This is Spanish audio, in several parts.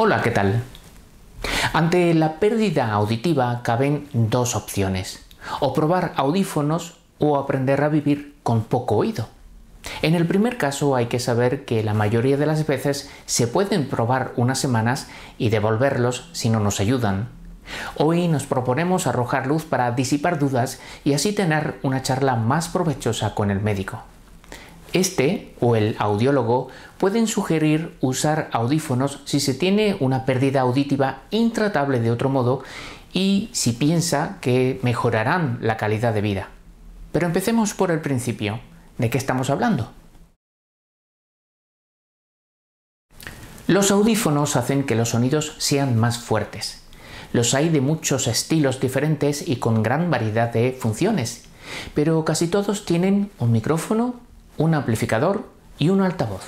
Hola, ¿qué tal? Ante la pérdida auditiva caben dos opciones, o probar audífonos o aprender a vivir con poco oído. En el primer caso hay que saber que la mayoría de las veces se pueden probar unas semanas y devolverlos si no nos ayudan. Hoy nos proponemos arrojar luz para disipar dudas y así tener una charla más provechosa con el médico. Este o el audiólogo pueden sugerir usar audífonos si se tiene una pérdida auditiva intratable de otro modo y si piensa que mejorarán la calidad de vida. Pero empecemos por el principio. ¿De qué estamos hablando? Los audífonos hacen que los sonidos sean más fuertes. Los hay de muchos estilos diferentes y con gran variedad de funciones, pero casi todos tienen un micrófono un amplificador y un altavoz.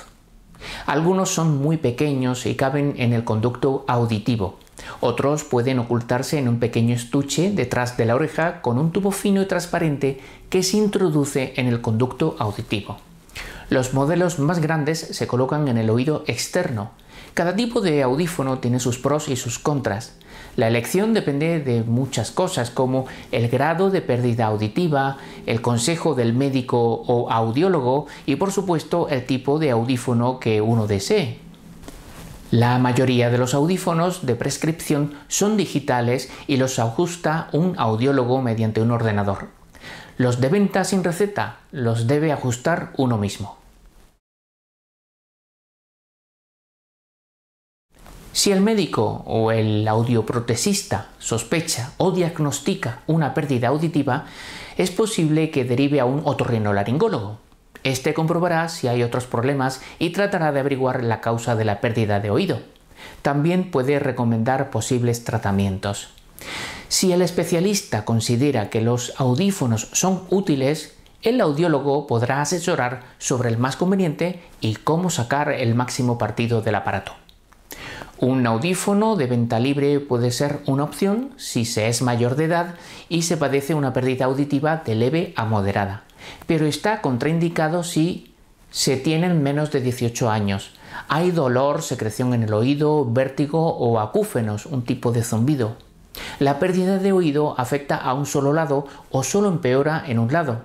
Algunos son muy pequeños y caben en el conducto auditivo. Otros pueden ocultarse en un pequeño estuche detrás de la oreja con un tubo fino y transparente que se introduce en el conducto auditivo. Los modelos más grandes se colocan en el oído externo. Cada tipo de audífono tiene sus pros y sus contras. La elección depende de muchas cosas como el grado de pérdida auditiva, el consejo del médico o audiólogo y por supuesto el tipo de audífono que uno desee. La mayoría de los audífonos de prescripción son digitales y los ajusta un audiólogo mediante un ordenador. Los de venta sin receta los debe ajustar uno mismo. Si el médico o el audioprotesista sospecha o diagnostica una pérdida auditiva, es posible que derive a un otorrinolaringólogo. Este comprobará si hay otros problemas y tratará de averiguar la causa de la pérdida de oído. También puede recomendar posibles tratamientos. Si el especialista considera que los audífonos son útiles, el audiólogo podrá asesorar sobre el más conveniente y cómo sacar el máximo partido del aparato. Un audífono de venta libre puede ser una opción si se es mayor de edad y se padece una pérdida auditiva de leve a moderada, pero está contraindicado si se tienen menos de 18 años. Hay dolor, secreción en el oído, vértigo o acúfenos, un tipo de zumbido. La pérdida de oído afecta a un solo lado o solo empeora en un lado.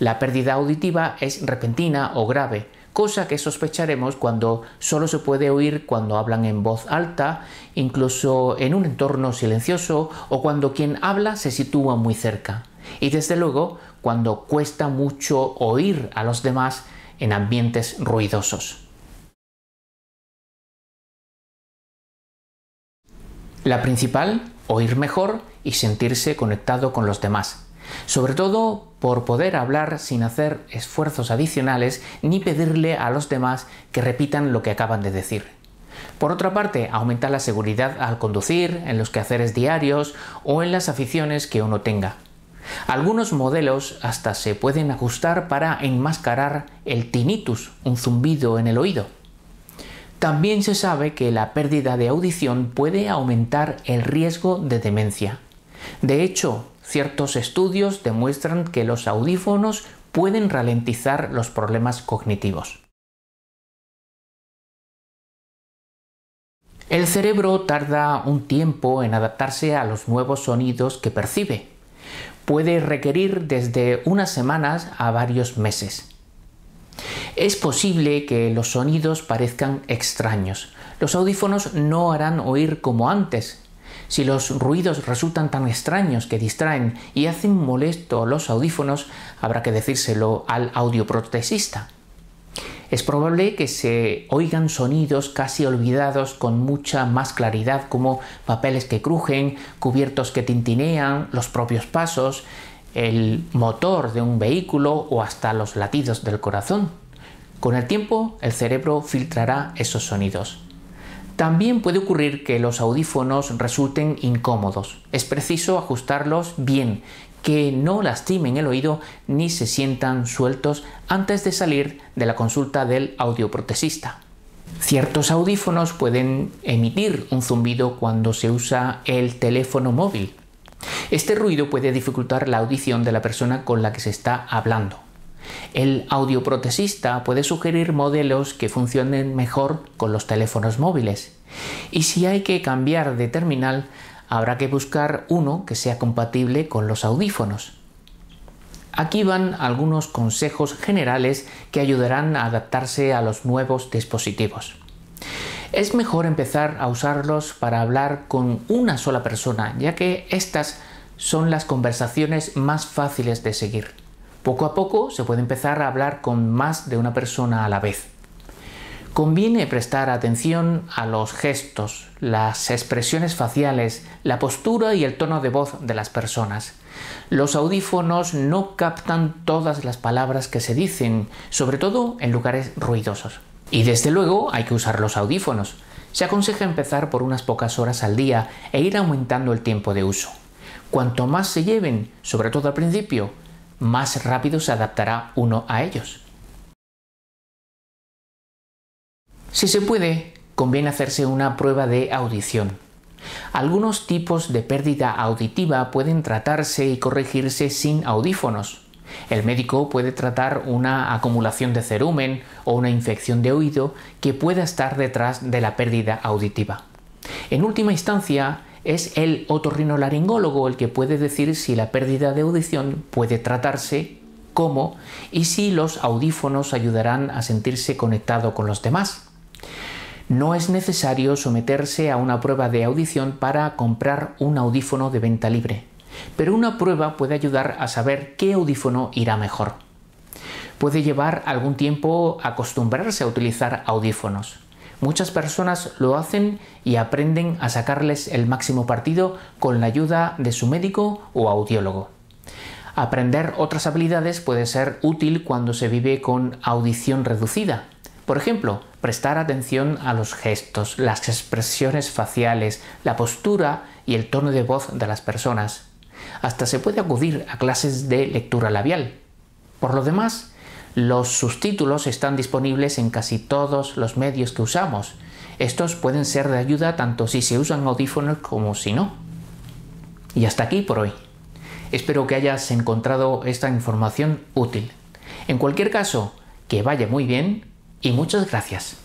La pérdida auditiva es repentina o grave, cosa que sospecharemos cuando solo se puede oír cuando hablan en voz alta, incluso en un entorno silencioso o cuando quien habla se sitúa muy cerca. Y desde luego cuando cuesta mucho oír a los demás en ambientes ruidosos. La principal, oír mejor y sentirse conectado con los demás sobre todo por poder hablar sin hacer esfuerzos adicionales ni pedirle a los demás que repitan lo que acaban de decir. Por otra parte, aumenta la seguridad al conducir, en los quehaceres diarios o en las aficiones que uno tenga. Algunos modelos hasta se pueden ajustar para enmascarar el tinnitus, un zumbido en el oído. También se sabe que la pérdida de audición puede aumentar el riesgo de demencia. De hecho, ciertos estudios demuestran que los audífonos pueden ralentizar los problemas cognitivos. El cerebro tarda un tiempo en adaptarse a los nuevos sonidos que percibe. Puede requerir desde unas semanas a varios meses. Es posible que los sonidos parezcan extraños. Los audífonos no harán oír como antes, si los ruidos resultan tan extraños que distraen y hacen molesto los audífonos, habrá que decírselo al audioprotesista. Es probable que se oigan sonidos casi olvidados con mucha más claridad como papeles que crujen, cubiertos que tintinean, los propios pasos, el motor de un vehículo o hasta los latidos del corazón. Con el tiempo el cerebro filtrará esos sonidos. También puede ocurrir que los audífonos resulten incómodos. Es preciso ajustarlos bien, que no lastimen el oído ni se sientan sueltos antes de salir de la consulta del audioprotesista. Ciertos audífonos pueden emitir un zumbido cuando se usa el teléfono móvil. Este ruido puede dificultar la audición de la persona con la que se está hablando. El audioprotesista puede sugerir modelos que funcionen mejor con los teléfonos móviles. Y si hay que cambiar de terminal, habrá que buscar uno que sea compatible con los audífonos. Aquí van algunos consejos generales que ayudarán a adaptarse a los nuevos dispositivos. Es mejor empezar a usarlos para hablar con una sola persona, ya que estas son las conversaciones más fáciles de seguir. Poco a poco se puede empezar a hablar con más de una persona a la vez. Conviene prestar atención a los gestos, las expresiones faciales, la postura y el tono de voz de las personas. Los audífonos no captan todas las palabras que se dicen, sobre todo en lugares ruidosos. Y desde luego hay que usar los audífonos. Se aconseja empezar por unas pocas horas al día e ir aumentando el tiempo de uso. Cuanto más se lleven, sobre todo al principio, más rápido se adaptará uno a ellos. Si se puede, conviene hacerse una prueba de audición. Algunos tipos de pérdida auditiva pueden tratarse y corregirse sin audífonos. El médico puede tratar una acumulación de cerumen o una infección de oído que pueda estar detrás de la pérdida auditiva. En última instancia, es el otorrinolaringólogo el que puede decir si la pérdida de audición puede tratarse, cómo y si los audífonos ayudarán a sentirse conectado con los demás. No es necesario someterse a una prueba de audición para comprar un audífono de venta libre, pero una prueba puede ayudar a saber qué audífono irá mejor. Puede llevar algún tiempo acostumbrarse a utilizar audífonos. Muchas personas lo hacen y aprenden a sacarles el máximo partido con la ayuda de su médico o audiólogo. Aprender otras habilidades puede ser útil cuando se vive con audición reducida. Por ejemplo, prestar atención a los gestos, las expresiones faciales, la postura y el tono de voz de las personas. Hasta se puede acudir a clases de lectura labial. Por lo demás, los subtítulos están disponibles en casi todos los medios que usamos. Estos pueden ser de ayuda tanto si se usan audífonos como si no. Y hasta aquí por hoy. Espero que hayas encontrado esta información útil. En cualquier caso, que vaya muy bien y muchas gracias.